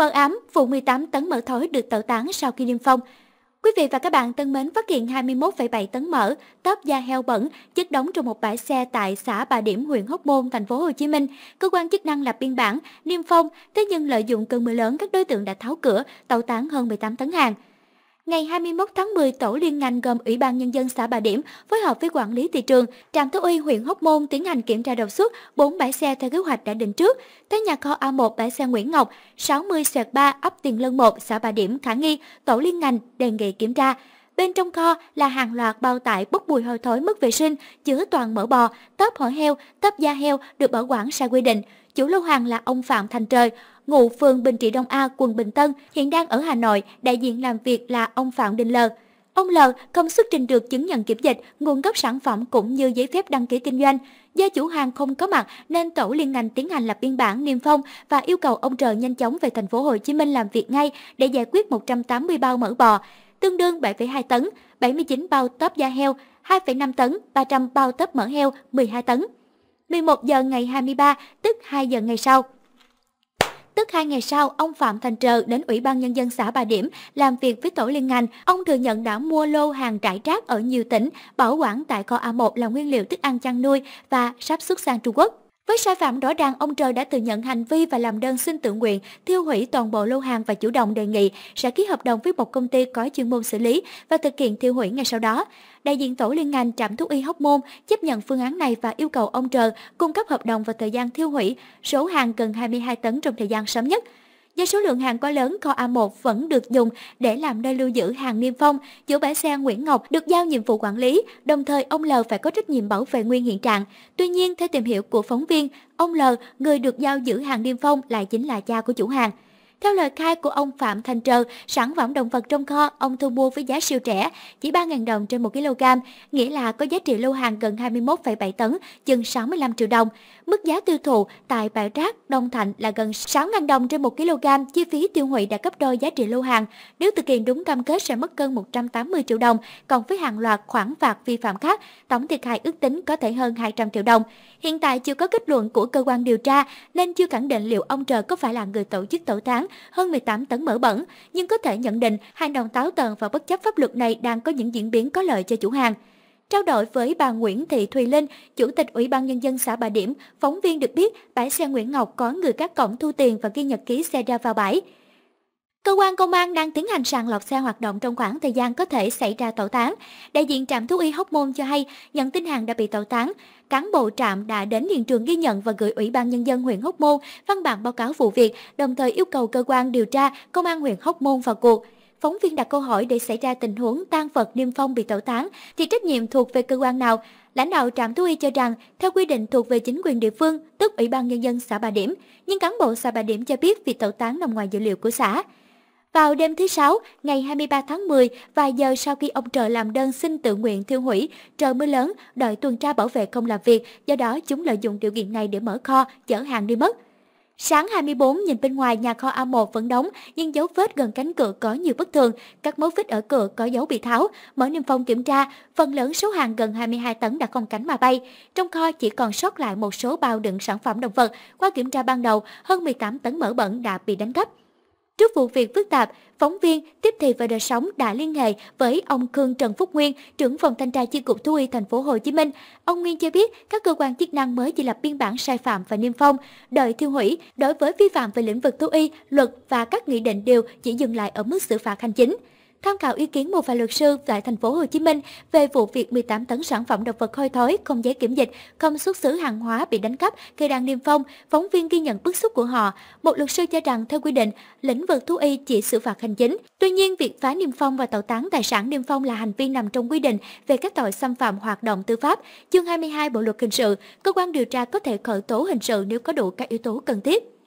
Mật ám vụ 18 tấn mỡ thối được tẩu tán sau khi niêm phong. Quý vị và các bạn thân mến phát hiện 21,7 tấn mỡ, tóp da heo bẩn chất đóng trong một bãi xe tại xã Bà Điểm, huyện Hóc Môn, thành phố Hồ Chí Minh. Cơ quan chức năng lập biên bản, niêm phong, thế nhưng lợi dụng cơn mưa lớn các đối tượng đã tháo cửa, tẩu tán hơn 18 tấn hàng. Ngày 21 tháng 10, tổ liên ngành gồm Ủy ban Nhân dân xã Bà Điểm phối hợp với quản lý thị trường, trạm thú y huyện Hóc Môn tiến hành kiểm tra đột xuất 4 bãi xe theo kế hoạch đã định trước, tới nhà kho A1 bãi xe Nguyễn Ngọc, 60 xe 3 ấp Tiền Lân 1, xã Bà Điểm khả nghi, tổ liên ngành đề nghị kiểm tra. Bên trong kho là hàng loạt bao tải bốc mùi hôi thối mất vệ sinh, chứa toàn mỡ bò, tớp hổ heo, tớp da heo được bảo quản sai quy định. Chủ lô hàng là ông Phạm Thành Trời ngụ phường Bình Trị Đông A, quận Bình Tân, hiện đang ở Hà Nội, đại diện làm việc là ông Phạm Đình L. Ông L không xuất trình được chứng nhận kiểm dịch, nguồn gốc sản phẩm cũng như giấy phép đăng ký kinh doanh. Do chủ hàng không có mặt nên tổ liên ngành tiến hành lập biên bản niêm phong và yêu cầu ông Trời nhanh chóng về thành phố Hồ Chí Minh làm việc ngay để giải quyết 180 bao mỡ bò, tương đương 7,2 tấn, 79 bao tóp da heo, 2,5 tấn, 300 bao tóp mỡ heo, 12 tấn. 11 giờ ngày 23, tức 2 giờ ngày sau tức hai ngày sau, ông Phạm Thành Trờ đến Ủy ban Nhân dân xã Bà Điểm làm việc với tổ liên ngành. Ông thừa nhận đã mua lô hàng trải rác ở nhiều tỉnh, bảo quản tại kho A1 là nguyên liệu thức ăn chăn nuôi và sắp xuất sang Trung Quốc. Với sai phạm rõ ràng, ông Trời đã thừa nhận hành vi và làm đơn xin tự nguyện tiêu hủy toàn bộ lô hàng và chủ động đề nghị sẽ ký hợp đồng với một công ty có chuyên môn xử lý và thực hiện tiêu hủy ngay sau đó. Đại diện tổ liên ngành trạm thuốc y Hóc Môn chấp nhận phương án này và yêu cầu ông Trờ cung cấp hợp đồng và thời gian thiêu hủy số hàng gần 22 tấn trong thời gian sớm nhất. Do số lượng hàng quá lớn, kho A1 vẫn được dùng để làm nơi lưu giữ hàng niêm phong. Chủ bãi xe Nguyễn Ngọc được giao nhiệm vụ quản lý, đồng thời ông L phải có trách nhiệm bảo vệ nguyên hiện trạng. Tuy nhiên, theo tìm hiểu của phóng viên, ông L, người được giao giữ hàng niêm phong lại chính là cha của chủ hàng. Theo lời khai của ông Phạm Thành Trờ, sản phẩm động vật trong kho ông thu mua với giá siêu rẻ, chỉ 3.000 đồng trên 1 kg, nghĩa là có giá trị lưu hàng gần 21,7 tấn, chừng 65 triệu đồng. Mức giá tiêu thụ tại bãi rác Đông Thạnh là gần 6.000 đồng trên 1 kg, chi phí tiêu hủy đã gấp đôi giá trị lưu hàng. Nếu thực hiện đúng cam kết sẽ mất cân 180 triệu đồng, còn với hàng loạt khoản phạt vi phạm khác, tổng thiệt hại ước tính có thể hơn 200 triệu đồng. Hiện tại chưa có kết luận của cơ quan điều tra nên chưa khẳng định liệu ông Trờ có phải là người tổ chức tẩu tán hơn 18 tấn mỡ bẩn, nhưng có thể nhận định hành động táo tợn và bất chấp pháp luật này đang có những diễn biến có lợi cho chủ hàng. Trao đổi với bà Nguyễn Thị Thùy Linh, Chủ tịch Ủy ban Nhân dân xã Bà Điểm, phóng viên được biết bãi xe Nguyễn Ngọc có người các cổng thu tiền và ghi nhật ký xe ra vào bãi. Cơ quan công an đang tiến hành sàng lọc xe hoạt động trong khoảng thời gian có thể xảy ra tẩu tán. Đại diện trạm thú y Hóc Môn cho hay nhận tin hàng đã bị tẩu tán. Cán bộ trạm đã đến hiện trường ghi nhận và gửi Ủy ban Nhân dân huyện Hóc Môn văn bản báo cáo vụ việc, đồng thời yêu cầu cơ quan điều tra công an huyện Hóc Môn vào cuộc. Phóng viên đặt câu hỏi để xảy ra tình huống tan vật niêm phong bị tẩu tán thì trách nhiệm thuộc về cơ quan nào? Lãnh đạo trạm thú y cho rằng, theo quy định thuộc về chính quyền địa phương, tức Ủy ban Nhân dân xã Bà Điểm, nhưng cán bộ xã Bà Điểm cho biết việc tẩu tán nằm ngoài dữ liệu của xã. Vào đêm thứ Sáu, ngày 23 tháng 10, vài giờ sau khi ông Trợ làm đơn xin tự nguyện thiêu hủy, trời mưa lớn, đợi tuần tra bảo vệ không làm việc, do đó chúng lợi dụng điều kiện này để mở kho, chở hàng đi mất. Sáng 24 nhìn bên ngoài nhà kho A1 vẫn đóng, nhưng dấu vết gần cánh cửa có nhiều bất thường, các mấu vết ở cửa có dấu bị tháo. Mở niêm phong kiểm tra, phần lớn số hàng gần 22 tấn đã không cánh mà bay. Trong kho chỉ còn sót lại một số bao đựng sản phẩm động vật. Qua kiểm tra ban đầu, hơn 18 tấn mỡ bẩn đã bị đánh cắp. Trước vụ việc phức tạp, phóng viên tiếp thị và đời sống đã liên hệ với ông Khương Trần Phúc Nguyên, trưởng phòng thanh tra chi cục thú y thành phố Hồ Chí Minh. Ông Nguyên cho biết các cơ quan chức năng mới chỉ lập biên bản sai phạm và niêm phong, đợi thiêu hủy đối với vi phạm về lĩnh vực thú y, luật và các nghị định đều chỉ dừng lại ở mức xử phạt hành chính tham khảo ý kiến một vài luật sư tại thành phố Hồ Chí Minh về vụ việc 18 tấn sản phẩm động vật hôi thối không giấy kiểm dịch, không xuất xứ hàng hóa bị đánh cắp khi đang niêm phong, phóng viên ghi nhận bức xúc của họ. Một luật sư cho rằng theo quy định, lĩnh vực thú y chỉ xử phạt hành chính. Tuy nhiên, việc phá niêm phong và tẩu tán tài sản niêm phong là hành vi nằm trong quy định về các tội xâm phạm hoạt động tư pháp. Chương 22 Bộ luật hình sự, cơ quan điều tra có thể khởi tố hình sự nếu có đủ các yếu tố cần thiết.